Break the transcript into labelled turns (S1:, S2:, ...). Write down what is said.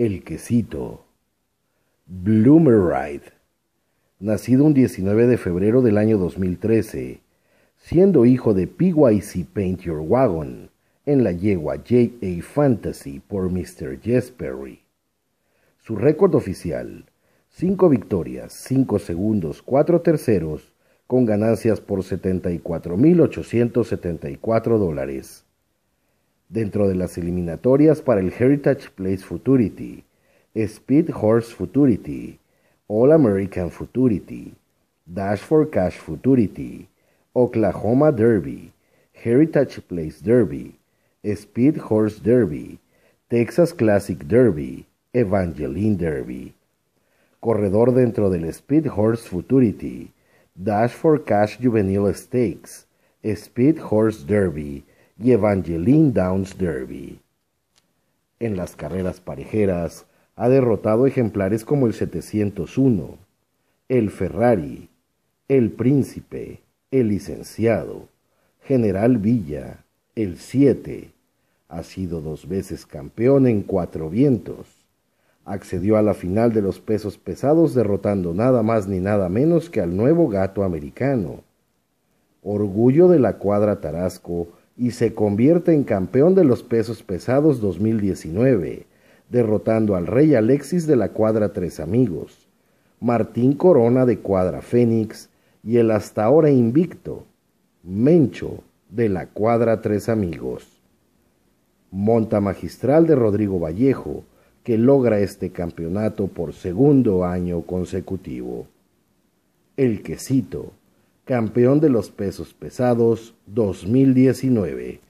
S1: El Quesito. Bloomeride, nacido un 19 de febrero del año 2013, siendo hijo de PYC Paint Your Wagon en la yegua JA Fantasy por Mr. Jess Su récord oficial, 5 victorias, 5 segundos, 4 terceros, con ganancias por 74.874 dólares dentro de las eliminatorias para el Heritage Place Futurity, Speed Horse Futurity, All American Futurity, Dash for Cash Futurity, Oklahoma Derby, Heritage Place Derby, Speed Horse Derby, Texas Classic Derby, Evangeline Derby. Corredor dentro del Speed Horse Futurity, Dash for Cash Juvenile Stakes, Speed Horse Derby, Evangeline Downs Derby. En las carreras parejeras ha derrotado ejemplares como el 701, el Ferrari, el Príncipe, el Licenciado, General Villa, el 7. Ha sido dos veces campeón en cuatro vientos. Accedió a la final de los pesos pesados derrotando nada más ni nada menos que al nuevo gato americano. Orgullo de la cuadra Tarasco, y se convierte en campeón de los pesos pesados 2019, derrotando al Rey Alexis de la cuadra Tres Amigos, Martín Corona de cuadra Fénix y el hasta ahora invicto Mencho de la cuadra Tres Amigos. Monta magistral de Rodrigo Vallejo, que logra este campeonato por segundo año consecutivo. El quesito campeón de los pesos pesados 2019.